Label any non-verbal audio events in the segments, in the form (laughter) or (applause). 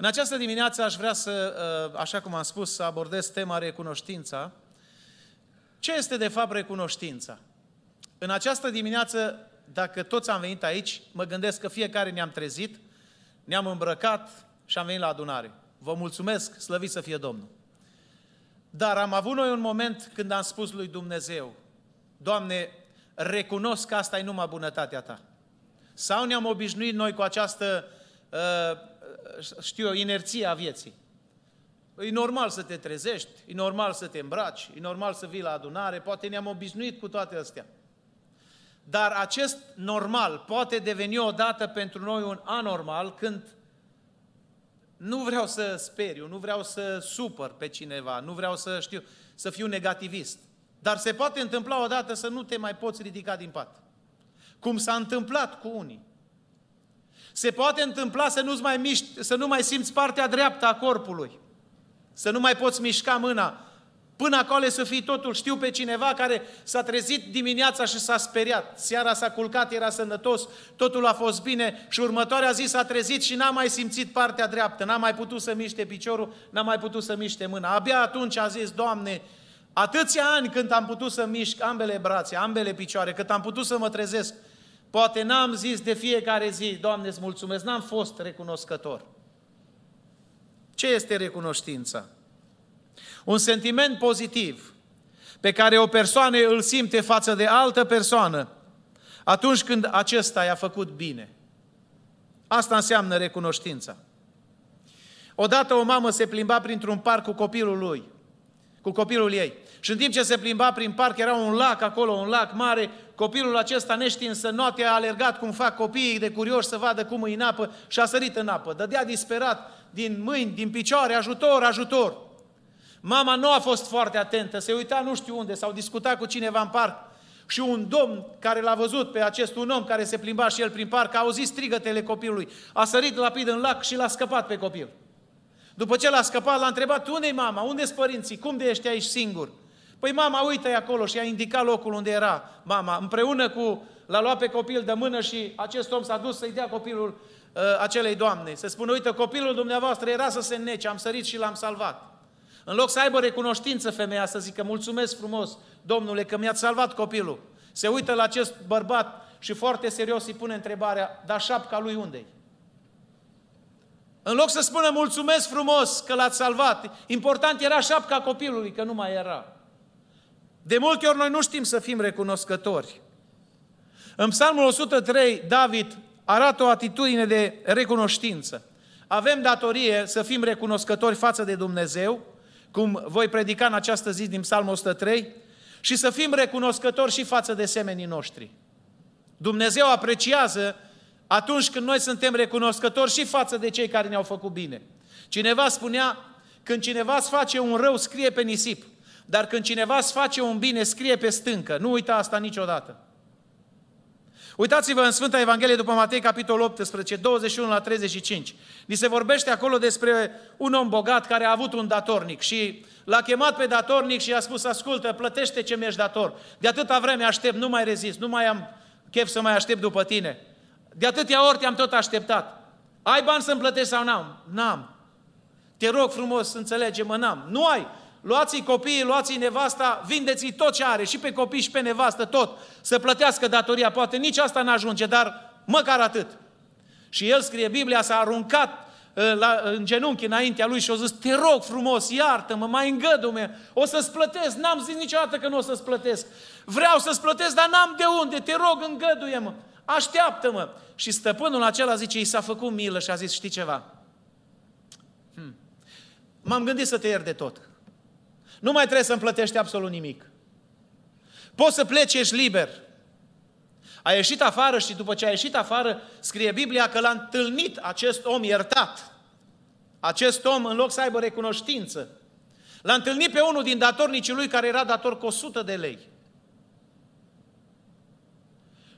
În această dimineață aș vrea să, uh, așa cum am spus, să abordez tema recunoștința. Ce este de fapt recunoștința? În această dimineață, dacă toți am venit aici, mă gândesc că fiecare ne-am trezit, ne-am îmbrăcat și am venit la adunare. Vă mulțumesc, slăvit să fie Domnul. Dar am avut noi un moment când am spus lui Dumnezeu, Doamne, recunosc că asta e numai bunătatea Ta. Sau ne-am obișnuit noi cu această uh, știu eu, inerția vieții. E normal să te trezești, e normal să te îmbraci, e normal să vii la adunare, poate ne-am obișnuit cu toate astea. Dar acest normal poate deveni odată pentru noi un anormal când nu vreau să speriu, nu vreau să supăr pe cineva, nu vreau să știu, să fiu negativist. Dar se poate întâmpla odată să nu te mai poți ridica din pat. Cum s-a întâmplat cu unii. Se poate întâmpla să nu mai miști, să nu mai simți partea dreaptă a corpului, să nu mai poți mișca mâna, până acolo să fii totul. Știu pe cineva care s-a trezit dimineața și s-a speriat, seara s-a culcat, era sănătos, totul a fost bine și următoarea zi s-a trezit și n-a mai simțit partea dreaptă, n-a mai putut să miște piciorul, n-a mai putut să miște mâna. Abia atunci a zis, Doamne, Atâția ani când am putut să mișc ambele brațe, ambele picioare, cât am putut să mă trezesc, Poate n-am zis de fiecare zi, Doamne, îți mulțumesc, n-am fost recunoscător. Ce este recunoștința? Un sentiment pozitiv pe care o persoană îl simte față de altă persoană atunci când acesta i-a făcut bine. Asta înseamnă recunoștința. Odată o mamă se plimba printr-un parc cu copilul lui, cu copilul ei. Și în timp ce se plimba prin parc, era un lac acolo, un lac mare, Copilul acesta neștiin să note a alergat cum fac copiii de curioși să vadă cum e în apă și a sărit în apă. Dădea disperat din mâini, din picioare, ajutor, ajutor. Mama nu a fost foarte atentă, se uita nu știu unde, sau discutat cu cineva în parc. Și un domn care l-a văzut pe acest un om care se plimba și el prin parc, a auzit strigătele copilului, a sărit rapid în lac și l-a scăpat pe copil. După ce l-a scăpat, l-a întrebat, unde mama, unde s părinții, cum de ești aici singur? Păi mama, uite acolo și a indicat locul unde era mama, împreună cu, l-a luat pe copil de mână și acest om s-a dus să-i dea copilul uh, acelei doamne. Să spună, uite, copilul dumneavoastră era să se nece, am sărit și l-am salvat. În loc să aibă recunoștință femeia, să zică, mulțumesc frumos, domnule, că mi-ați salvat copilul. Se uită la acest bărbat și foarte serios îi pune întrebarea, dar șapca lui unde -i? În loc să spună mulțumesc frumos că l-ați salvat, important era șapca copilului, că nu mai era. De multe ori noi nu știm să fim recunoscători. În Psalmul 103, David arată o atitudine de recunoștință. Avem datorie să fim recunoscători față de Dumnezeu, cum voi predica în această zi din Psalmul 103, și să fim recunoscători și față de semenii noștri. Dumnezeu apreciază atunci când noi suntem recunoscători și față de cei care ne-au făcut bine. Cineva spunea, când cineva îți face un rău, scrie pe nisip. Dar când cineva îți face un bine, scrie pe stâncă. Nu uita asta niciodată. Uitați-vă în Sfânta Evanghelie după Matei, capitolul 18, 21 la 35. Ni se vorbește acolo despre un om bogat care a avut un datornic și l-a chemat pe datornic și i-a spus, ascultă, plătește ce mi-ești dator. De atâta vreme aștept, nu mai rezist, nu mai am chef să mai aștept după tine. De atâtea ori te-am tot așteptat. Ai bani să-mi plătești sau n-am? N-am. Te rog frumos, înțelege-mă, n-am. Nu ai. Luați-i copiii, luați-i nevasta, vindeți-i tot ce are, și pe copii și pe nevastă, tot. Să plătească datoria, poate nici asta nu ajunge dar măcar atât. Și el scrie, Biblia s-a aruncat uh, la, uh, în genunchi înaintea lui și o zis, te rog frumos, iartă-mă, mai îngădu-me, o să-ți plătesc, n-am zis niciodată că nu o să-ți plătesc. Vreau să-ți plătesc, dar n-am de unde, te rog, îngăduie-mă, așteaptă-mă. Și stăpânul acela zice, i s-a făcut milă și a zis, știi ceva? Hmm. M-am gândit să te iert de tot. Nu mai trebuie să-mi plătești absolut nimic. Poți să pleci, ești liber. A ieșit afară și după ce a ieșit afară, scrie Biblia că l-a întâlnit acest om iertat. Acest om, în loc să aibă recunoștință, l-a întâlnit pe unul din datornicii lui care era dator cu 100 de lei.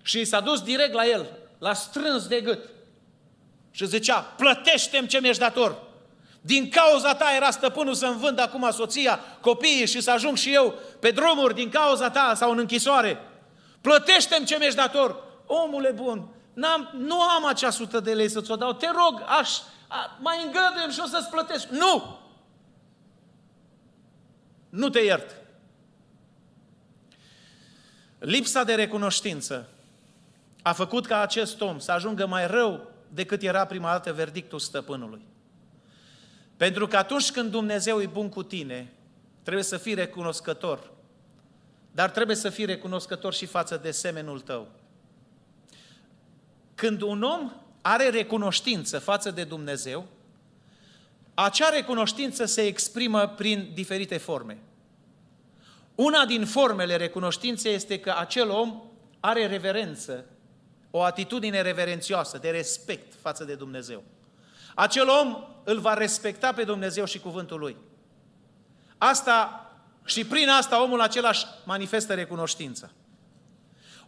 Și s-a dus direct la el, l-a strâns de gât și zicea, plătește-mi ce mi-ești dator. Din cauza ta era stăpânul să-mi vând acum soția, copiii și să ajung și eu pe drumuri din cauza ta sau în închisoare. Plătește-mi ce mi-ești dator. Omule bun, am nu am acea sută de lei să-ți o dau. Te rog, aș, a, mai îngăduiem și o să-ți plătesc. Nu! Nu te iert. Lipsa de recunoștință a făcut ca acest om să ajungă mai rău decât era prima dată verdictul stăpânului. Pentru că atunci când Dumnezeu e bun cu tine, trebuie să fii recunoscător. Dar trebuie să fii recunoscător și față de semenul tău. Când un om are recunoștință față de Dumnezeu, acea recunoștință se exprimă prin diferite forme. Una din formele recunoștinței este că acel om are reverență, o atitudine reverențioasă, de respect față de Dumnezeu. Acel om îl va respecta pe Dumnezeu și cuvântul lui. Asta și prin asta omul acela manifestă recunoștință.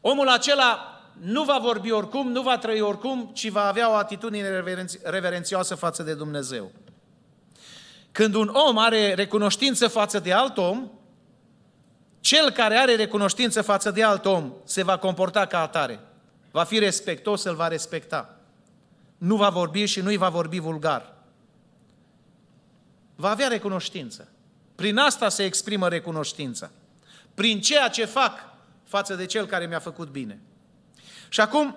Omul acela nu va vorbi oricum, nu va trăi oricum, ci va avea o atitudine reverenț- reverențioasă față de Dumnezeu. Când un om are recunoștință față de alt om, cel care are recunoștință față de alt om se va comporta ca atare. Va fi respectos, îl va respecta nu va vorbi și nu i va vorbi vulgar. Va avea recunoștință. Prin asta se exprimă recunoștința. Prin ceea ce fac față de cel care mi-a făcut bine. Și acum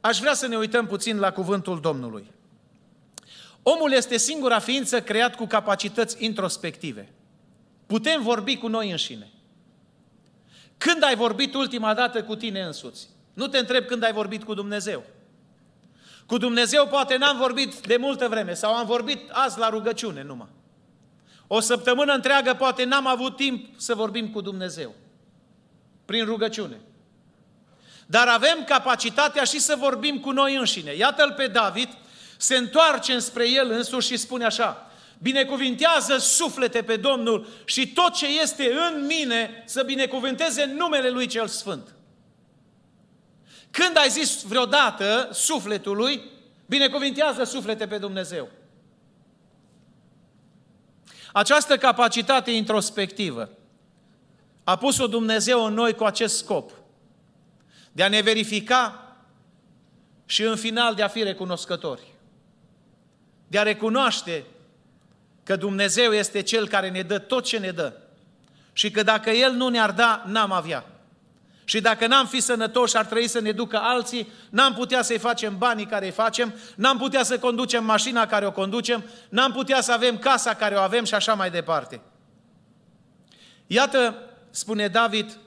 aș vrea să ne uităm puțin la cuvântul Domnului. Omul este singura ființă creat cu capacități introspective. Putem vorbi cu noi înșine. Când ai vorbit ultima dată cu tine însuți? Nu te întreb când ai vorbit cu Dumnezeu. Cu Dumnezeu poate n-am vorbit de multă vreme sau am vorbit azi la rugăciune numai. O săptămână întreagă poate n-am avut timp să vorbim cu Dumnezeu prin rugăciune. Dar avem capacitatea și să vorbim cu noi înșine. Iată-l pe David, se întoarce spre el însuși și spune așa, binecuvintează suflete pe Domnul și tot ce este în mine să binecuvânteze numele Lui Cel Sfânt. Când ai zis vreodată sufletului, binecuvintează suflete pe Dumnezeu. Această capacitate introspectivă a pus-o Dumnezeu în noi cu acest scop. De a ne verifica și în final de a fi recunoscători. De a recunoaște că Dumnezeu este Cel care ne dă tot ce ne dă și că dacă El nu ne-ar da, n-am avea. Și dacă n-am fi sănătoși, ar trebui să ne ducă alții, n-am putea să-i facem banii care îi facem, n-am putea să conducem mașina care o conducem, n-am putea să avem casa care o avem și așa mai departe. Iată, spune David,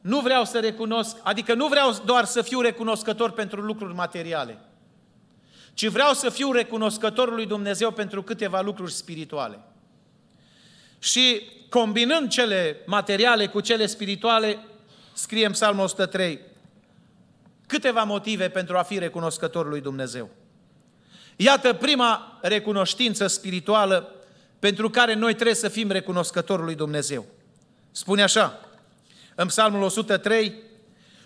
nu vreau să recunosc, adică nu vreau doar să fiu recunoscător pentru lucruri materiale, ci vreau să fiu recunoscător lui Dumnezeu pentru câteva lucruri spirituale. Și combinând cele materiale cu cele spirituale, scrie în Psalmul 103, câteva motive pentru a fi recunoscător lui Dumnezeu. Iată prima recunoștință spirituală pentru care noi trebuie să fim recunoscători lui Dumnezeu. Spune așa, în Psalmul 103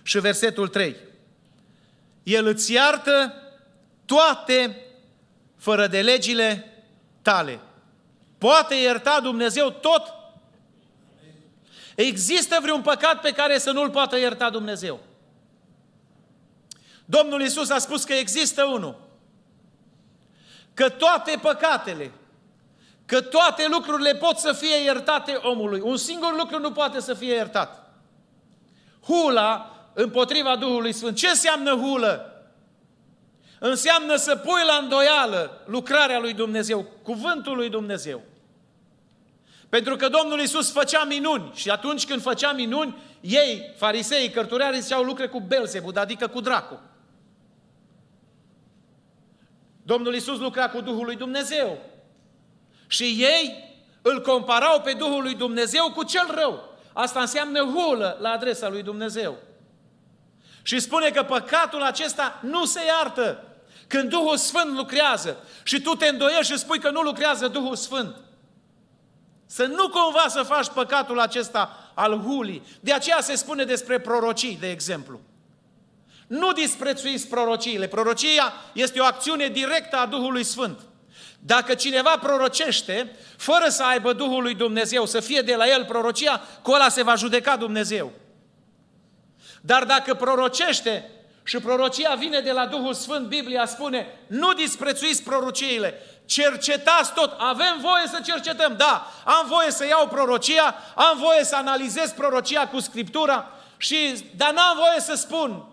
și versetul 3. El îți iartă toate fără de legile tale. Poate ierta Dumnezeu tot Există vreun păcat pe care să nu-l poată ierta Dumnezeu? Domnul Isus a spus că există unul. Că toate păcatele, că toate lucrurile pot să fie iertate omului. Un singur lucru nu poate să fie iertat. Hula împotriva Duhului Sfânt. Ce înseamnă hulă? Înseamnă să pui la îndoială lucrarea lui Dumnezeu, cuvântul lui Dumnezeu. Pentru că Domnul Isus făcea minuni și atunci când făcea minuni, ei, fariseii, cărturarii, ziceau lucre cu Belzebud, adică cu dracu. Domnul Isus lucra cu Duhul lui Dumnezeu. Și ei îl comparau pe Duhul lui Dumnezeu cu cel rău. Asta înseamnă hulă la adresa lui Dumnezeu. Și spune că păcatul acesta nu se iartă. Când Duhul Sfânt lucrează și tu te îndoiești și spui că nu lucrează Duhul Sfânt, să nu cumva să faci păcatul acesta al hulii. De aceea se spune despre prorocii, de exemplu. Nu disprețuiți prorociile. Prorocia este o acțiune directă a Duhului Sfânt. Dacă cineva prorocește, fără să aibă Duhul lui Dumnezeu, să fie de la el prorocia, cu ăla se va judeca Dumnezeu. Dar dacă prorocește și prorocia vine de la Duhul Sfânt, Biblia spune, nu disprețuiți prorociile, cercetați tot. Avem voie să cercetăm, da, am voie să iau prorocia, am voie să analizez prorocia cu Scriptura, și, dar n-am voie să spun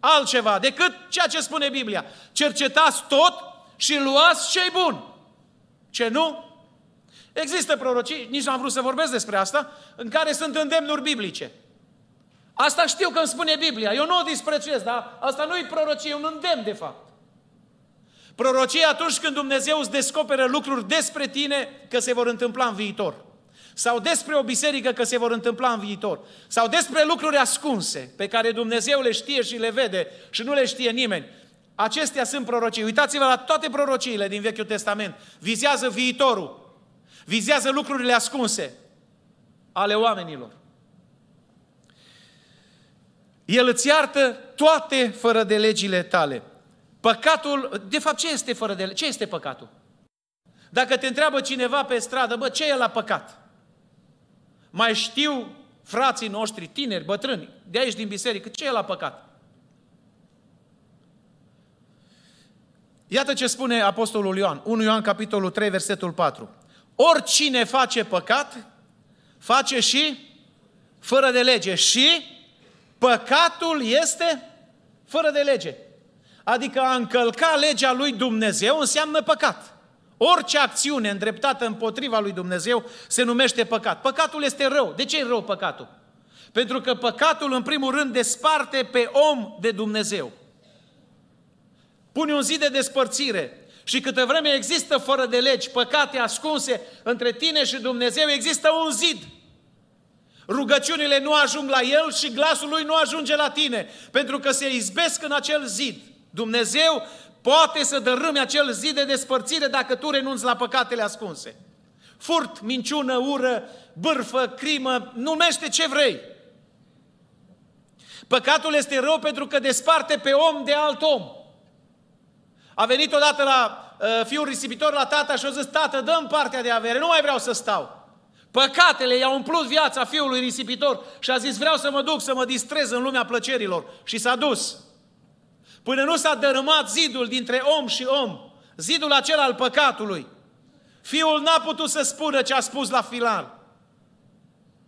altceva decât ceea ce spune Biblia. Cercetați tot și luați ce bun. Ce nu, Există prorocii, nici nu am vrut să vorbesc despre asta, în care sunt îndemnuri biblice. Asta știu că îmi spune Biblia. Eu nu o disprețuiesc, dar asta nu-i prorocie, un îndemn de fapt. Prorocie atunci când Dumnezeu îți descoperă lucruri despre tine că se vor întâmpla în viitor. Sau despre o biserică că se vor întâmpla în viitor. Sau despre lucruri ascunse pe care Dumnezeu le știe și le vede și nu le știe nimeni. Acestea sunt prorocii. Uitați-vă la toate prorociile din Vechiul Testament. Vizează viitorul. Vizează lucrurile ascunse ale oamenilor. El îți iartă toate fără de legile tale. Păcatul, de fapt, ce este fără de Ce este păcatul? Dacă te întreabă cineva pe stradă, bă, ce e la păcat? Mai știu frații noștri, tineri, bătrâni, de aici din biserică, ce e la păcat? Iată ce spune Apostolul Ioan, 1 Ioan, capitolul 3, versetul 4. Oricine face păcat, face și fără de lege și Păcatul este fără de lege. Adică a încălca legea lui Dumnezeu înseamnă păcat. Orice acțiune îndreptată împotriva lui Dumnezeu se numește păcat. Păcatul este rău. De ce e rău păcatul? Pentru că păcatul, în primul rând, desparte pe om de Dumnezeu. Pune un zid de despărțire. Și câtă vreme există fără de legi, păcate ascunse între tine și Dumnezeu, există un zid Rugăciunile nu ajung la el și glasul lui nu ajunge la tine, pentru că se izbesc în acel zid. Dumnezeu poate să dărâme acel zid de despărțire dacă tu renunți la păcatele ascunse. Furt, minciună, ură, bârfă, crimă, numește ce vrei. Păcatul este rău pentru că desparte pe om de alt om. A venit odată la uh, fiul risipitor la tata și a zis, tată, dăm partea de avere, nu mai vreau să stau. Păcatele i-au umplut viața fiului risipitor și a zis vreau să mă duc să mă distrez în lumea plăcerilor. Și s-a dus. Până nu s-a dărâmat zidul dintre om și om, zidul acela al păcatului. Fiul n-a putut să spună ce a spus la final.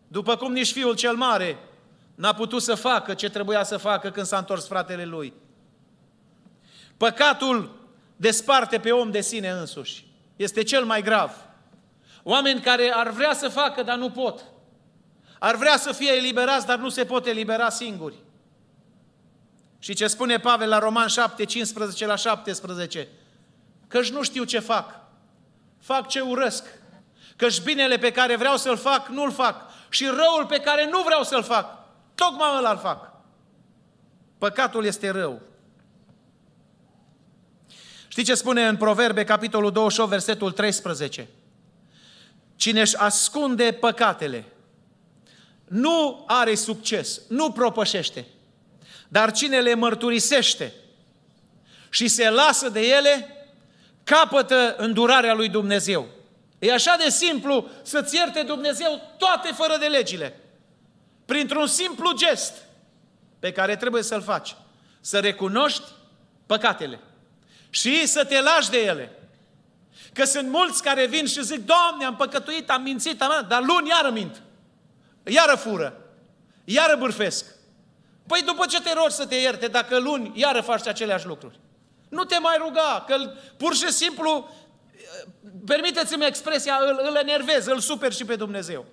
După cum nici fiul cel mare n-a putut să facă ce trebuia să facă când s-a întors fratele lui. Păcatul desparte pe om de sine însuși. Este cel mai grav. Oameni care ar vrea să facă, dar nu pot. Ar vrea să fie eliberați, dar nu se pot elibera singuri. Și ce spune Pavel la Roman 7, 15 la 17? Căci nu știu ce fac. Fac ce urăsc. Căci binele pe care vreau să-l fac, nu-l fac. Și răul pe care nu vreau să-l fac, tocmai îl fac. Păcatul este rău. Știți ce spune în Proverbe, capitolul 28, versetul 13? Cine își ascunde păcatele nu are succes, nu propășește. Dar cine le mărturisește și se lasă de ele, capătă îndurarea lui Dumnezeu. E așa de simplu să-ți ierte Dumnezeu toate fără de legile. Printr-un simplu gest pe care trebuie să-l faci. Să recunoști păcatele și să te lași de ele. Că sunt mulți care vin și zic, Doamne, am păcătuit, am mințit, am... dar luni iară mint. Iară fură. Iară bârfesc. Păi după ce te rogi să te ierte, dacă luni iară faci aceleași lucruri. Nu te mai ruga, că pur și simplu, permiteți-mi expresia, îl, îl enervez, îl super și pe Dumnezeu.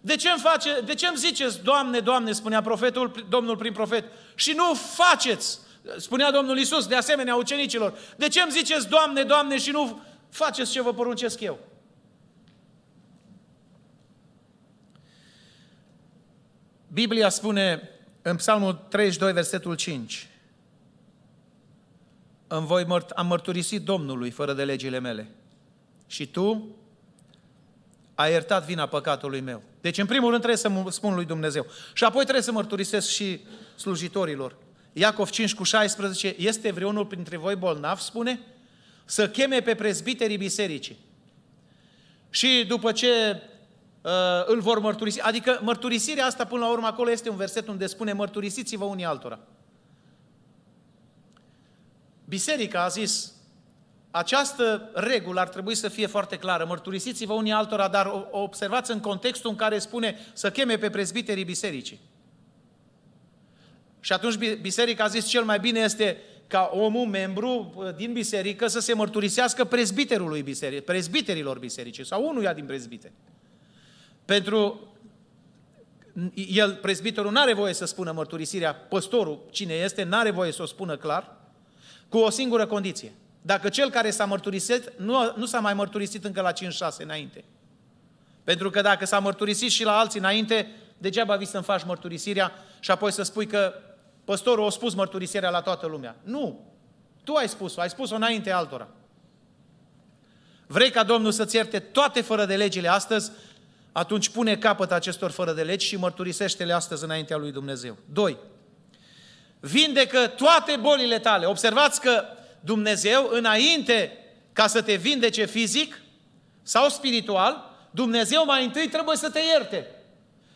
De ce, îmi face, de ce îmi ziceți, Doamne, Doamne, spunea profetul, Domnul prin profet, și nu faceți Spunea Domnul Isus de asemenea ucenicilor, de ce îmi ziceți Doamne, Doamne și nu faceți ce vă poruncesc eu? Biblia spune în Psalmul 32, versetul 5, în voi mărt- am mărturisit Domnului fără de legile mele. Și tu ai iertat vina păcatului meu. Deci, în primul rând, trebuie să spun lui Dumnezeu. Și apoi trebuie să mărturisesc și slujitorilor. Iacov 5 cu 16, este vreunul printre voi bolnav, spune, să cheme pe prezbiterii bisericii. Și după ce uh, îl vor mărturisi, adică mărturisirea asta până la urmă acolo este un verset unde spune mărturisiți-vă unii altora. Biserica a zis, această regulă ar trebui să fie foarte clară. Mărturisiți-vă unii altora, dar observați în contextul în care spune să cheme pe prezbiterii bisericii. Și atunci biserica a zis cel mai bine este ca omul, membru uh, din biserică, să se mărturisească prezbiterului biserică, prezbiterilor bisericii sau unuia din prezbiteri. Pentru el, prezbiterul, nu are voie să spună mărturisirea, păstorul, cine este, nu are voie să o spună clar, cu o singură condiție. Dacă cel care s-a mărturisit, nu, nu s-a mai mărturisit încă la 5-6 înainte. Pentru că dacă s-a mărturisit și la alții înainte, degeaba vii să-mi faci mărturisirea și apoi să spui că Păstorul a spus mărturisirea la toată lumea. Nu! Tu ai spus-o, ai spus-o înainte altora. Vrei ca Domnul să-ți ierte toate fără de legile astăzi? Atunci pune capăt acestor fără de legi și mărturisește-le astăzi înaintea lui Dumnezeu. 2. Vindecă toate bolile tale. Observați că Dumnezeu, înainte ca să te vindece fizic sau spiritual, Dumnezeu mai întâi trebuie să te ierte.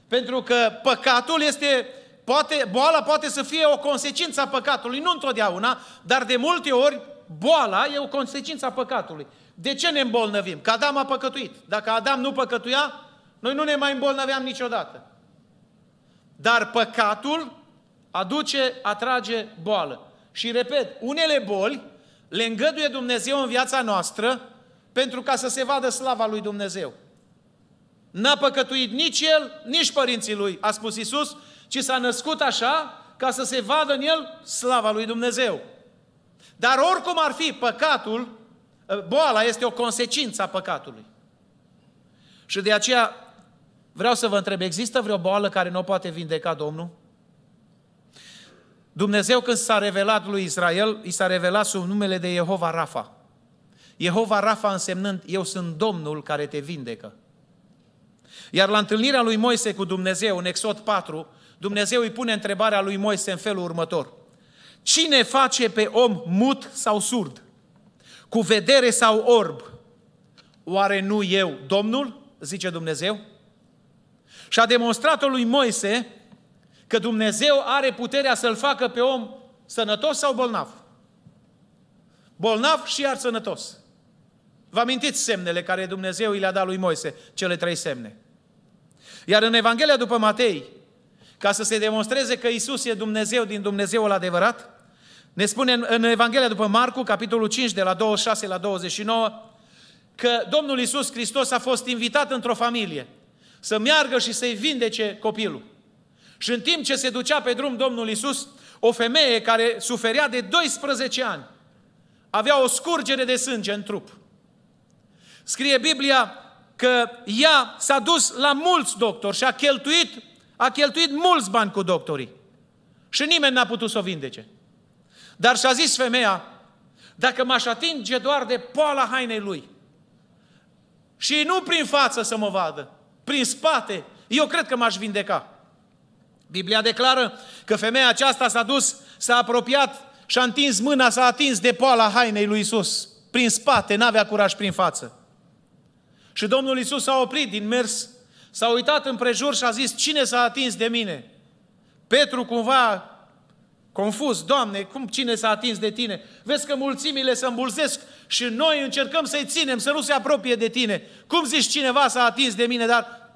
Pentru că păcatul este Poate, boala poate să fie o consecință a păcatului, nu întotdeauna, dar de multe ori boala e o consecință a păcatului. De ce ne îmbolnăvim? Că Adam a păcătuit. Dacă Adam nu păcătuia, noi nu ne mai îmbolnăveam niciodată. Dar păcatul aduce, atrage boală. Și repet, unele boli le îngăduie Dumnezeu în viața noastră pentru ca să se vadă slava lui Dumnezeu. N-a păcătuit nici el, nici părinții lui, a spus Isus, ci s-a născut așa ca să se vadă în el slava lui Dumnezeu. Dar oricum ar fi, păcatul, ă, boala este o consecință a păcatului. Și de aceea vreau să vă întreb, există vreo boală care nu o poate vindeca Domnul? Dumnezeu când s-a revelat lui Israel, i s-a revelat sub numele de Jehova Rafa. Jehova Rafa însemnând, eu sunt Domnul care te vindecă. Iar la întâlnirea lui Moise cu Dumnezeu, în Exod 4, Dumnezeu îi pune întrebarea lui Moise în felul următor. Cine face pe om mut sau surd? Cu vedere sau orb? Oare nu eu, Domnul? Zice Dumnezeu. Și a demonstrat-o lui Moise că Dumnezeu are puterea să-l facă pe om sănătos sau bolnav. Bolnav și iar sănătos. Vă amintiți semnele care Dumnezeu i le-a dat lui Moise, cele trei semne. Iar în Evanghelia după Matei, ca să se demonstreze că Isus e Dumnezeu din Dumnezeul adevărat? Ne spune în Evanghelia după Marcu, capitolul 5, de la 26 la 29, că Domnul Isus Hristos a fost invitat într-o familie să meargă și să-i vindece copilul. Și în timp ce se ducea pe drum Domnul Isus, o femeie care suferea de 12 ani avea o scurgere de sânge în trup. Scrie Biblia că ea s-a dus la mulți doctori și a cheltuit a cheltuit mulți bani cu doctorii. Și nimeni n-a putut să o vindece. Dar și-a zis femeia, dacă m-aș atinge doar de poala hainei lui și nu prin față să mă vadă, prin spate, eu cred că m-aș vindeca. Biblia declară că femeia aceasta s-a dus, s-a apropiat și a întins mâna, s-a atins de poala hainei lui Isus. Prin spate, n-avea curaj prin față. Și Domnul Isus s-a oprit din mers S-a uitat în prejur și a zis, cine s-a atins de mine? Petru cumva confuz, Doamne, cum cine s-a atins de Tine? Vezi că mulțimile se îmbulzesc și noi încercăm să-i ținem, să nu se apropie de Tine. Cum zici cineva s-a atins de mine, dar...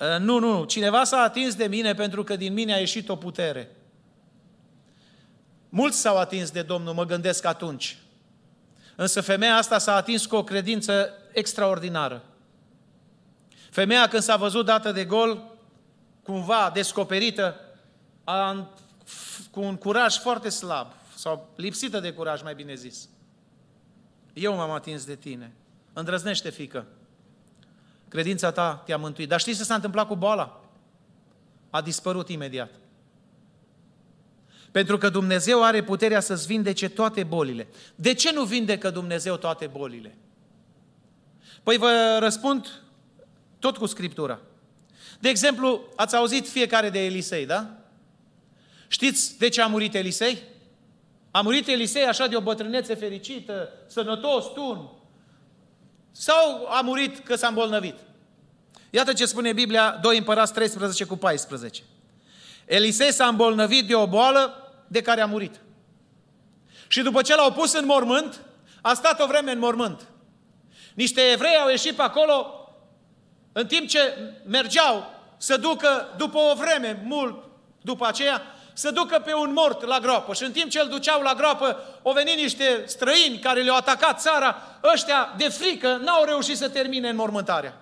Ă, nu, nu, cineva s-a atins de mine pentru că din mine a ieșit o putere. Mulți s-au atins de Domnul, mă gândesc atunci. Însă femeia asta s-a atins cu o credință extraordinară. Femeia când s-a văzut dată de gol, cumva descoperită, a, cu un curaj foarte slab, sau lipsită de curaj, mai bine zis. Eu m-am atins de tine. Îndrăznește, fică. Credința ta te-a mântuit. Dar știi ce s-a întâmplat cu boala? A dispărut imediat. Pentru că Dumnezeu are puterea să-ți vindece toate bolile. De ce nu vindecă Dumnezeu toate bolile? Păi vă răspund tot cu Scriptura. De exemplu, ați auzit fiecare de Elisei, da? Știți de ce a murit Elisei? A murit Elisei așa de o bătrânețe fericită, sănătos, tun. Sau a murit că s-a îmbolnăvit? Iată ce spune Biblia 2 Împărați 13 cu 14. Elisei s-a îmbolnăvit de o boală de care a murit. Și după ce l-au pus în mormânt, a stat o vreme în mormânt. Niște evrei au ieșit pe acolo în timp ce mergeau să ducă după o vreme, mult după aceea, să ducă pe un mort la groapă. Și în timp ce îl duceau la groapă, au venit niște străini care le-au atacat țara, ăștia de frică n-au reușit să termine înmormântarea.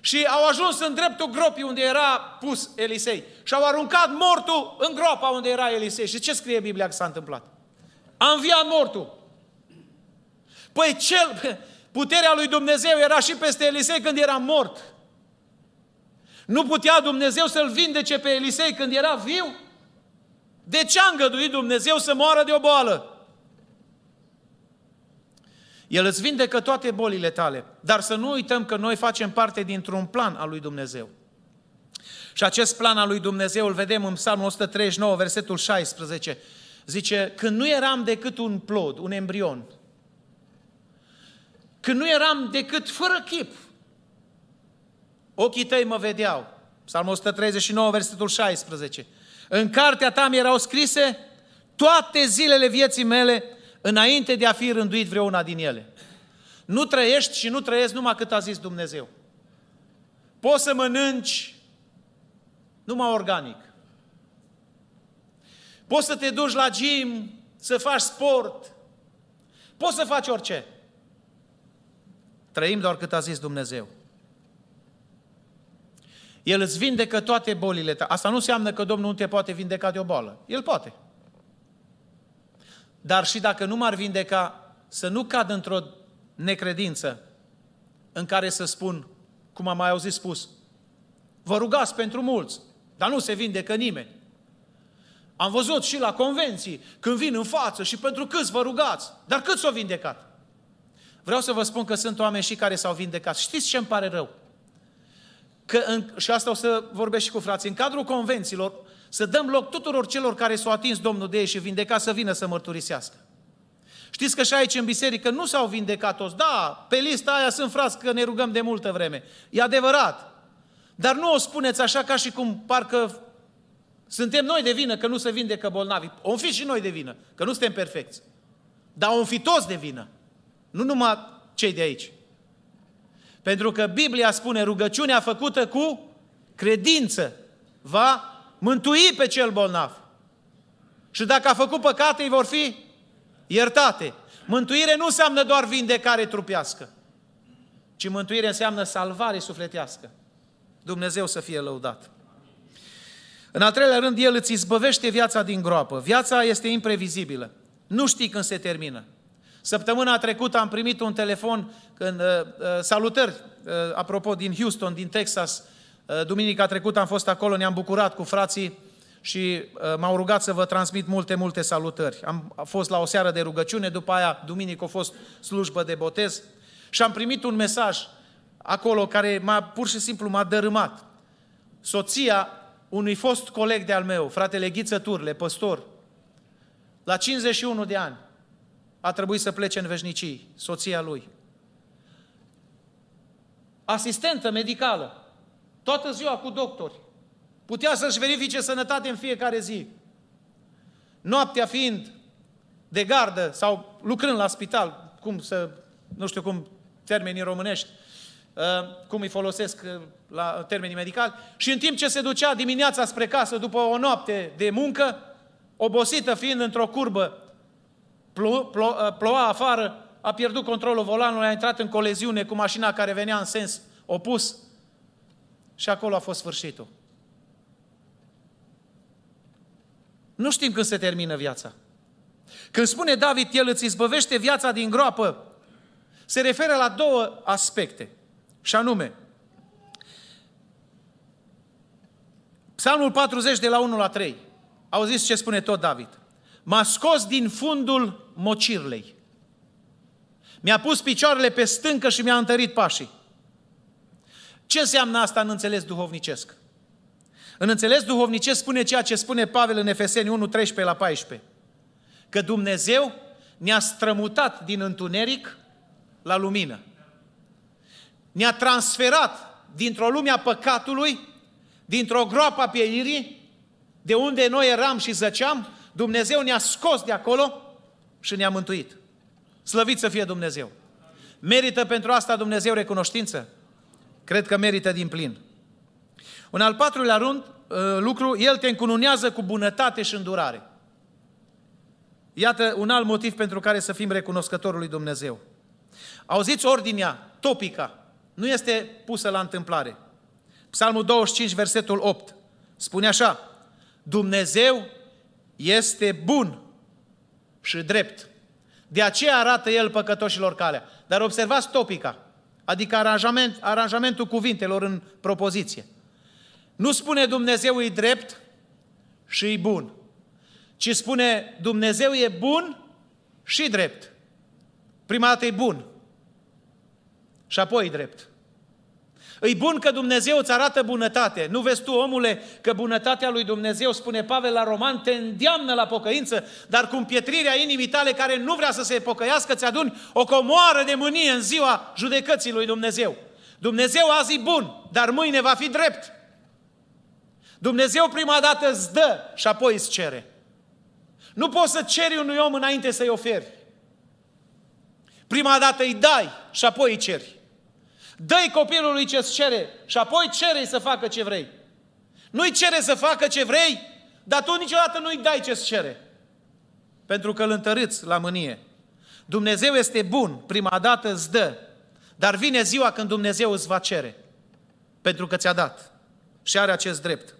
Și au ajuns în dreptul gropii unde era pus Elisei. Și au aruncat mortul în groapa unde era Elisei. Și ce scrie Biblia că s-a întâmplat? A înviat mortul. Păi cel, Puterea lui Dumnezeu era și peste Elisei când era mort. Nu putea Dumnezeu să-l vindece pe Elisei când era viu? De ce a îngăduit Dumnezeu să moară de o boală? El îți vindecă toate bolile tale, dar să nu uităm că noi facem parte dintr-un plan al lui Dumnezeu. Și acest plan al lui Dumnezeu îl vedem în Psalmul 139, versetul 16. Zice, când nu eram decât un plod, un embrion, când nu eram decât fără chip. Ochii tăi mă vedeau. Psalmul 139, versetul 16. În cartea ta mi erau scrise toate zilele vieții mele înainte de a fi rânduit vreuna din ele. Nu trăiești și nu trăiesc numai cât a zis Dumnezeu. Poți să mănânci numai organic. Poți să te duci la gym, să faci sport. Poți să faci orice. Trăim doar cât a zis Dumnezeu. El îți vindecă toate bolile tale. Asta nu înseamnă că Domnul nu te poate vindeca de o boală. El poate. Dar și dacă nu m-ar vindeca, să nu cad într-o necredință în care să spun, cum am mai auzit spus, vă rugați pentru mulți, dar nu se vindecă nimeni. Am văzut și la convenții, când vin în față și pentru câți vă rugați, dar câți s-au vindecat? Vreau să vă spun că sunt oameni și care s-au vindecat. Știți ce îmi pare rău? Că în, și asta o să vorbesc și cu frații. În cadrul convențiilor, să dăm loc tuturor celor care s-au atins Domnul de ei și vindecat să vină să mărturisească. Știți că și aici în biserică nu s-au vindecat toți. Da, pe lista aia sunt frați că ne rugăm de multă vreme. E adevărat. Dar nu o spuneți așa ca și cum parcă suntem noi de vină că nu se vindecă bolnavi. Om fi și noi de vină, că nu suntem perfecți. Dar om fi toți de vină. Nu numai cei de aici. Pentru că Biblia spune rugăciunea făcută cu credință va mântui pe cel bolnav. Și dacă a făcut păcate, îi vor fi iertate. Mântuire nu înseamnă doar vindecare trupească, ci mântuire înseamnă salvare sufletească. Dumnezeu să fie lăudat. În al treilea rând, El îți izbăvește viața din groapă. Viața este imprevizibilă. Nu știi când se termină. Săptămâna trecută am primit un telefon, când, uh, uh, salutări, uh, apropo, din Houston, din Texas. Uh, duminica trecută am fost acolo, ne-am bucurat cu frații și uh, m-au rugat să vă transmit multe, multe salutări. Am fost la o seară de rugăciune, după aia, duminică, a fost slujbă de botez și am primit un mesaj acolo care m-a, pur și simplu m-a dărâmat. Soția unui fost coleg de-al meu, fratele Ghiță Turle, păstor, la 51 de ani, a trebuit să plece în veșnicii, soția lui. Asistentă medicală, toată ziua cu doctori, putea să-și verifice sănătatea în fiecare zi. Noaptea fiind de gardă sau lucrând la spital, cum să, nu știu cum termenii românești, uh, cum îi folosesc uh, la termenii medicali, și în timp ce se ducea dimineața spre casă după o noapte de muncă, obosită fiind într-o curbă Plo, plo, uh, ploua afară, a pierdut controlul volanului, a intrat în coleziune cu mașina care venea în sens opus și acolo a fost sfârșitul. Nu știm când se termină viața. Când spune David, el îți izbăvește viața din groapă, se referă la două aspecte. Și anume, Psalmul 40 de la 1 la 3. Auziți ce spune tot David m-a scos din fundul mocirlei. Mi-a pus picioarele pe stâncă și mi-a întărit pașii. Ce înseamnă asta în înțeles duhovnicesc? În înțeles duhovnicesc spune ceea ce spune Pavel în Efeseni 1, 13 la 14. Că Dumnezeu ne-a strămutat din întuneric la lumină. Ne-a transferat dintr-o lume a păcatului, dintr-o groapă a pieirii, de unde noi eram și zăceam, Dumnezeu ne-a scos de acolo și ne-a mântuit. Slăvit să fie Dumnezeu! Merită pentru asta Dumnezeu recunoștință? Cred că merită din plin. Un al patrulea rând, uh, lucru, El te încununează cu bunătate și îndurare. Iată un alt motiv pentru care să fim recunoscătorul lui Dumnezeu. Auziți ordinea, topica, nu este pusă la întâmplare. Psalmul 25, versetul 8, spune așa, Dumnezeu este bun și drept. De aceea arată el păcătoșilor calea. Dar observați topica, adică aranjament, aranjamentul cuvintelor în propoziție. Nu spune Dumnezeu e drept și e bun, ci spune Dumnezeu e bun și drept. Prima dată e bun și apoi e drept. Îi bun că Dumnezeu îți arată bunătate. Nu vezi tu, omule, că bunătatea lui Dumnezeu, spune Pavel la Roman, te îndeamnă la pocăință, dar cu împietrirea inimii tale care nu vrea să se pocăiască, ți aduni o comoară de mânie în ziua judecății lui Dumnezeu. Dumnezeu azi e bun, dar mâine va fi drept. Dumnezeu prima dată îți dă și apoi îți cere. Nu poți să ceri unui om înainte să-i oferi. Prima dată îi dai și apoi îi ceri. Dă-i copilului ce-ți cere și apoi cere să facă ce vrei. Nu-i cere să facă ce vrei, dar tu niciodată nu-i dai ce-ți cere. Pentru că îl întărâți la mânie. Dumnezeu este bun, prima dată îți dă, dar vine ziua când Dumnezeu îți va cere. Pentru că ți-a dat și are acest drept.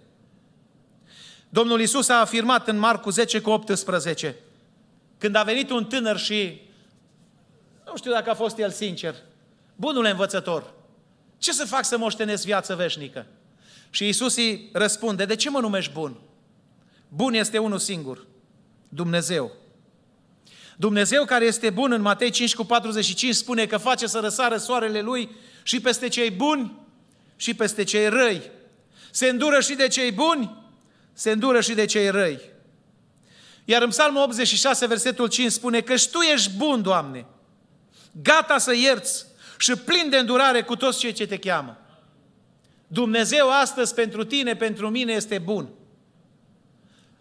Domnul Isus a afirmat în Marcu 10 cu 18, când a venit un tânăr și nu știu dacă a fost el sincer, bunule învățător, ce să fac să moștenesc viață veșnică? Și Isus îi răspunde, de ce mă numești bun? Bun este unul singur, Dumnezeu. Dumnezeu care este bun în Matei 5 cu 45 spune că face să răsară soarele Lui și peste cei buni și peste cei răi. Se îndură și de cei buni, se îndură și de cei răi. Iar în Psalmul 86, versetul 5 spune că Tu ești bun, Doamne, gata să ierți, și plin de îndurare cu toți cei ce te cheamă. Dumnezeu astăzi pentru tine, pentru mine este bun.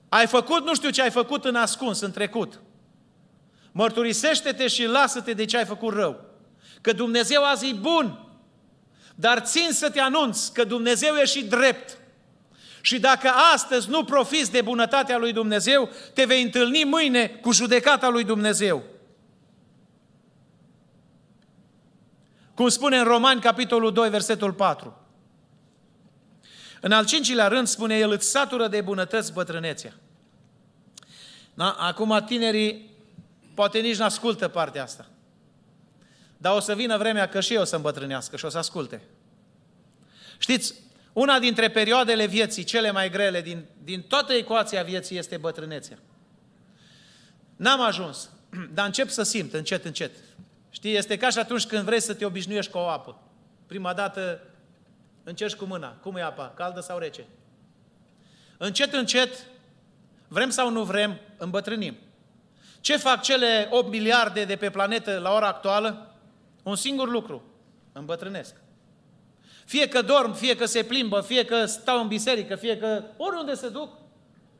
Ai făcut nu știu ce ai făcut în ascuns, în trecut. Mărturisește-te și lasă-te de ce ai făcut rău. Că Dumnezeu azi e bun, dar țin să te anunț că Dumnezeu e și drept. Și dacă astăzi nu profiți de bunătatea lui Dumnezeu, te vei întâlni mâine cu judecata lui Dumnezeu. Cum spune în Romani, capitolul 2, versetul 4. În al cincilea rând spune el, îți satură de bunătăți bătrânețea. Da? Acum tinerii poate nici nu ascultă partea asta. Dar o să vină vremea că și eu să îmbătrânească și o să asculte. Știți, una dintre perioadele vieții cele mai grele din, din toată ecuația vieții este bătrânețea. N-am ajuns, (clears throat) dar încep să simt încet, încet. Știi, este ca și atunci când vrei să te obișnuiești cu o apă. Prima dată încerci cu mâna. Cum e apa? Caldă sau rece? Încet, încet, vrem sau nu vrem, îmbătrânim. Ce fac cele 8 miliarde de pe planetă la ora actuală? Un singur lucru. Îmbătrânesc. Fie că dorm, fie că se plimbă, fie că stau în biserică, fie că oriunde se duc,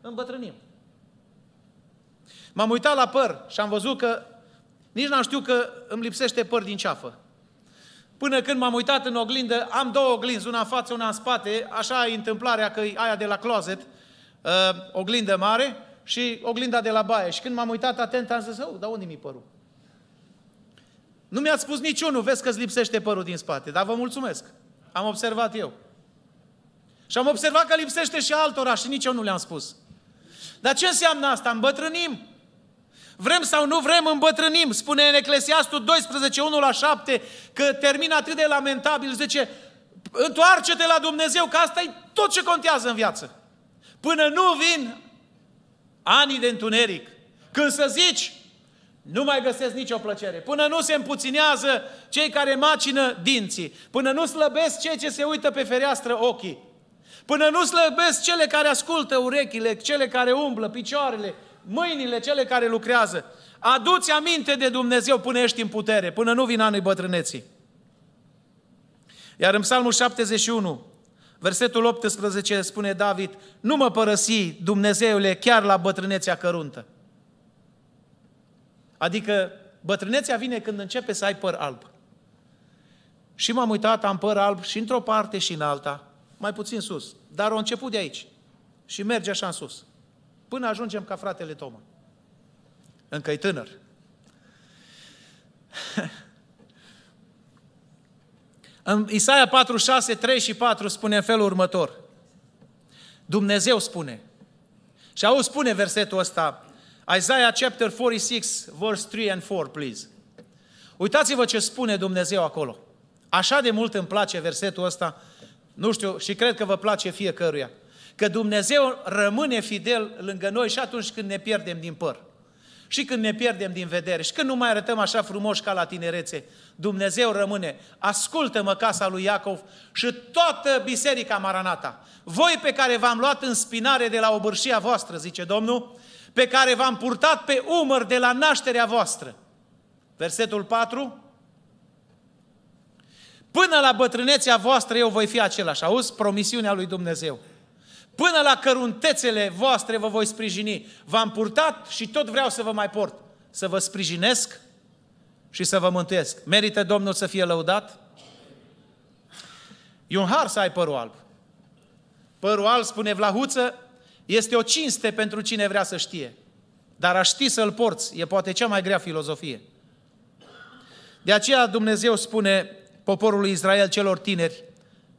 îmbătrânim. M-am uitat la păr și am văzut că nici n-am știut că îmi lipsește păr din ceafă. Până când m-am uitat în oglindă, am două oglinzi, una în față, una în spate, așa e întâmplarea că e aia de la closet, uh, oglindă mare și oglinda de la baie. Și când m-am uitat atent, am zis, oh, dar unde mi e părul? Nu mi-ați spus niciunul, vezi că îți lipsește părul din spate, dar vă mulțumesc. Am observat eu. Și am observat că lipsește și altora și nici eu nu le-am spus. Dar ce înseamnă asta? Îmbătrânim. Vrem sau nu vrem, îmbătrânim. Spune în Eclesiastul 12, 1 la 7, că termină atât de lamentabil, zice, întoarce-te la Dumnezeu, că asta e tot ce contează în viață. Până nu vin anii de întuneric, când să zici, nu mai găsesc nicio plăcere. Până nu se împuținează cei care macină dinții, până nu slăbesc cei ce se uită pe fereastră ochii, până nu slăbesc cele care ascultă urechile, cele care umblă picioarele, mâinile cele care lucrează. Aduți aminte de Dumnezeu până ești în putere, până nu vin anii bătrâneții. Iar în Psalmul 71, versetul 18 spune David, nu mă părăsi Dumnezeule chiar la bătrânețea căruntă. Adică bătrânețea vine când începe să ai păr alb. Și m-am uitat, am păr alb și într-o parte și în alta, mai puțin sus, dar a început de aici și merge așa în sus. Până ajungem ca fratele Toma. încă e tânăr. (laughs) În Isaia 46, 3 și 4 spune în felul următor. Dumnezeu spune. Și auzi, spune versetul ăsta. Isaiah chapter 46, verse 3 and 4, please. Uitați-vă ce spune Dumnezeu acolo. Așa de mult îmi place versetul ăsta, nu știu, și cred că vă place fiecăruia. Că Dumnezeu rămâne fidel lângă noi și atunci când ne pierdem din păr. Și când ne pierdem din vedere. Și când nu mai arătăm așa frumoși ca la tinerețe. Dumnezeu rămâne. Ascultă-mă casa lui Iacov și toată biserica Maranata. Voi pe care v-am luat în spinare de la obârșia voastră, zice Domnul, pe care v-am purtat pe umăr de la nașterea voastră. Versetul 4. Până la bătrânețea voastră eu voi fi același. Auzi? Promisiunea lui Dumnezeu. Până la căruntețele voastre vă voi sprijini. V-am purtat și tot vreau să vă mai port. Să vă sprijinesc și să vă mântuiesc. Merită Domnul să fie lăudat? E un har să ai părul alb. Părul alb, spune Vlahuță, este o cinste pentru cine vrea să știe. Dar a ști să-l porți e poate cea mai grea filozofie. De aceea Dumnezeu spune poporului Israel celor tineri,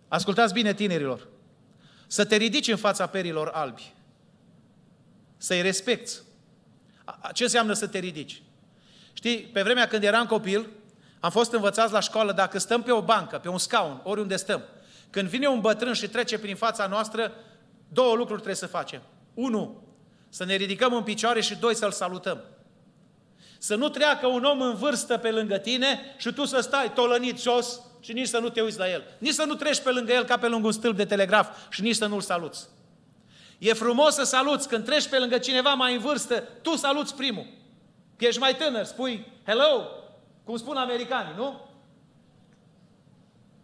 ascultați bine tinerilor, să te ridici în fața perilor albi. Să-i respecti. Ce înseamnă să te ridici? Știi, pe vremea când eram copil, am fost învățați la școală, dacă stăm pe o bancă, pe un scaun, oriunde stăm, când vine un bătrân și trece prin fața noastră, două lucruri trebuie să facem. Unu, să ne ridicăm în picioare și doi, să-l salutăm. Să nu treacă un om în vârstă pe lângă tine și tu să stai tolănit jos și nici să nu te uiți la el. Nici să nu treci pe lângă el ca pe lângă un stâlp de telegraf și nici să nu-l saluți. E frumos să saluți când treci pe lângă cineva mai în vârstă, tu saluți primul. Că ești mai tânăr, spui hello, cum spun americanii, nu?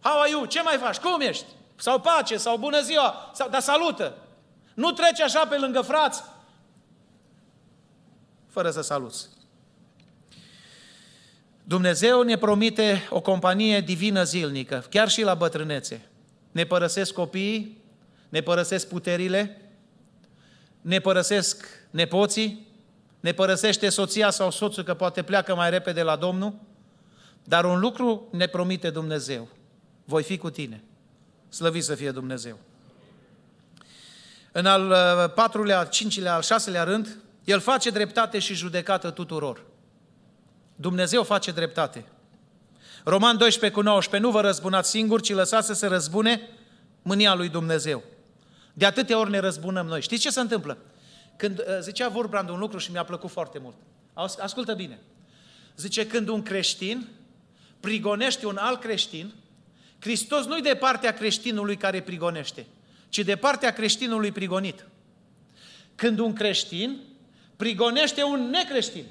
How are you? Ce mai faci? Cum ești? Sau pace, sau bună ziua, sau, dar salută. Nu treci așa pe lângă frați fără să saluți. Dumnezeu ne promite o companie divină zilnică, chiar și la bătrânețe. Ne părăsesc copiii, ne părăsesc puterile, ne părăsesc nepoții, ne părăsește soția sau soțul că poate pleacă mai repede la Domnul, dar un lucru ne promite Dumnezeu. Voi fi cu tine. Slăvit să fie Dumnezeu. În al uh, patrulea, al cincilea, al șaselea rând, El face dreptate și judecată tuturor. Dumnezeu face dreptate. Roman 12 cu 19, nu vă răzbunați singuri, ci lăsați să se răzbune mânia lui Dumnezeu. De atâtea ori ne răzbunăm noi. Știți ce se întâmplă? Când uh, zicea Vorbrand un lucru și mi-a plăcut foarte mult. Ascultă bine. Zice, când un creștin prigonește un alt creștin, Hristos nu-i de partea creștinului care prigonește, ci de partea creștinului prigonit. Când un creștin prigonește un necreștin,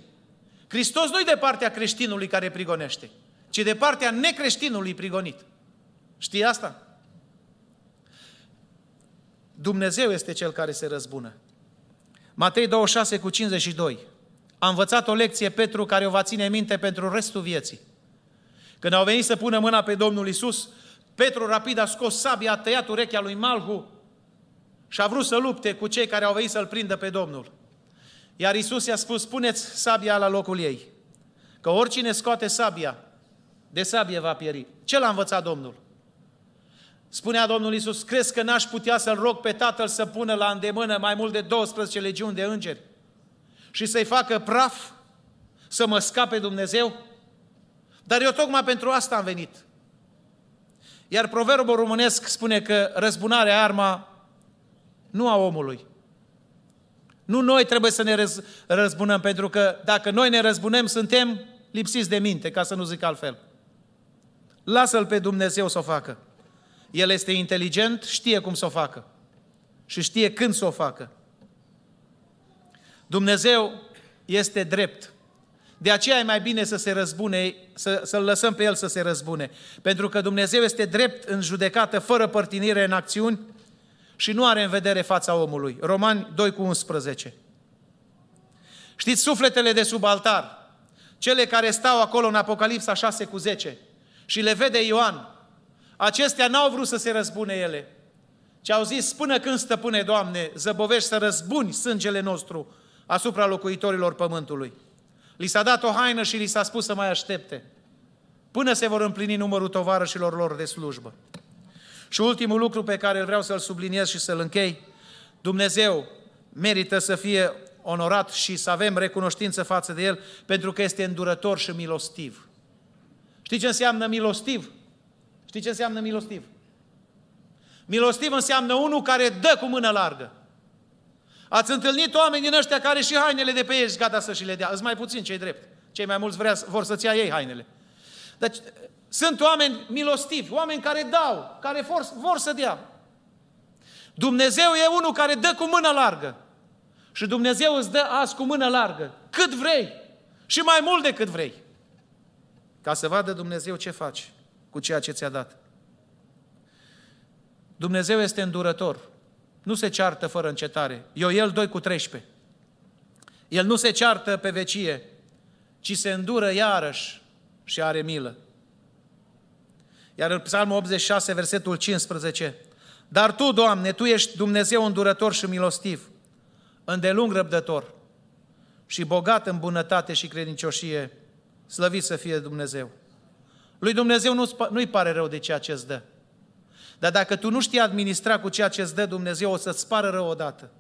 Hristos nu-i de partea creștinului care prigonește, ci de partea necreștinului prigonit. Știi asta? Dumnezeu este cel care se răzbună. Matei 26 cu 52. A învățat o lecție Petru care o va ține minte pentru restul vieții. Când au venit să pună mâna pe Domnul Isus, Petru rapid a scos sabia, a tăiat urechea lui Malhu și a vrut să lupte cu cei care au venit să-l prindă pe Domnul. Iar Isus i-a spus, puneți sabia la locul ei. Că oricine scoate sabia, de sabie va pieri. Ce l-a învățat Domnul? Spunea Domnul Isus, crezi că n-aș putea să-L rog pe Tatăl să pună la îndemână mai mult de 12 legiuni de îngeri și să-i facă praf să mă scape Dumnezeu? Dar eu tocmai pentru asta am venit. Iar proverbul românesc spune că răzbunarea arma nu a omului, nu noi trebuie să ne răz, răzbunăm, pentru că dacă noi ne răzbunăm, suntem lipsiți de minte, ca să nu zic altfel. Lasă-L pe Dumnezeu să o facă. El este inteligent, știe cum să o facă și știe când să o facă. Dumnezeu este drept. De aceea e mai bine să se răzbune, să, să-L lăsăm pe El să se răzbune. Pentru că Dumnezeu este drept în judecată, fără părtinire în acțiuni, și nu are în vedere fața omului. Romani 2 cu 11. Știți, sufletele de sub altar, cele care stau acolo în Apocalipsa 6 cu 10 și le vede Ioan, acestea n-au vrut să se răzbune ele, ci au zis, până când, stăpâne Doamne, zăbovești să răzbuni sângele nostru asupra locuitorilor pământului. Li s-a dat o haină și li s-a spus să mai aștepte, până se vor împlini numărul tovarășilor lor de slujbă. Și ultimul lucru pe care vreau să-l subliniez și să-l închei, Dumnezeu merită să fie onorat și să avem recunoștință față de El, pentru că este îndurător și milostiv. Știi ce înseamnă milostiv? Știi ce înseamnă milostiv? Milostiv înseamnă unul care dă cu mână largă. Ați întâlnit oameni din ăștia care și hainele de pe ei gata să și le dea. Îți mai puțin, cei drept. Cei mai mulți vrea, vor să-ți ia ei hainele. Deci, sunt oameni milostivi, oameni care dau, care vor, vor să dea. Dumnezeu e unul care dă cu mână largă. Și Dumnezeu îți dă azi cu mână largă, cât vrei și mai mult decât vrei. Ca să vadă Dumnezeu ce faci cu ceea ce ți-a dat. Dumnezeu este îndurător. Nu se ceartă fără încetare. Eu el 2 cu 13. El nu se ceartă pe vecie, ci se îndură iarăși și are milă. Iar în Psalmul 86, versetul 15, Dar Tu, Doamne, Tu ești Dumnezeu îndurător și milostiv, îndelung răbdător și bogat în bunătate și credincioșie, slăvit să fie Dumnezeu. Lui Dumnezeu nu, nu-i pare rău de ceea ce îți dă. Dar dacă tu nu știi administra cu ceea ce îți dă Dumnezeu, o să-ți pară rău odată.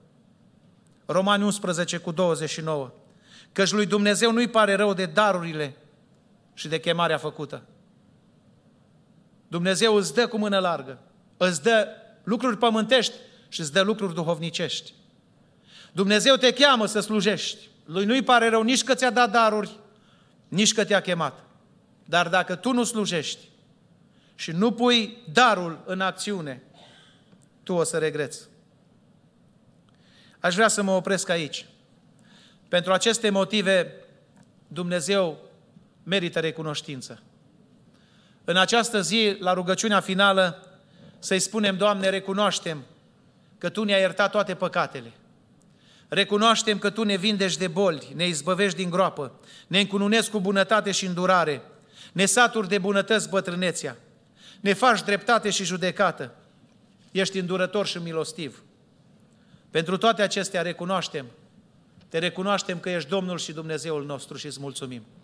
Romani 11 cu 29. Căci lui Dumnezeu nu-i pare rău de darurile și de chemarea făcută. Dumnezeu îți dă cu mână largă, îți dă lucruri pământești și îți dă lucruri duhovnicești. Dumnezeu te cheamă să slujești. Lui nu-i pare rău nici că ți-a dat daruri, nici că te-a chemat. Dar dacă tu nu slujești și nu pui darul în acțiune, tu o să regreți. Aș vrea să mă opresc aici. Pentru aceste motive, Dumnezeu merită recunoștință în această zi, la rugăciunea finală, să-i spunem, Doamne, recunoaștem că Tu ne-ai iertat toate păcatele. Recunoaștem că Tu ne vindești de boli, ne izbăvești din groapă, ne încununezi cu bunătate și îndurare, ne saturi de bunătăți bătrânețea, ne faci dreptate și judecată, ești îndurător și milostiv. Pentru toate acestea recunoaștem, te recunoaștem că ești Domnul și Dumnezeul nostru și îți mulțumim.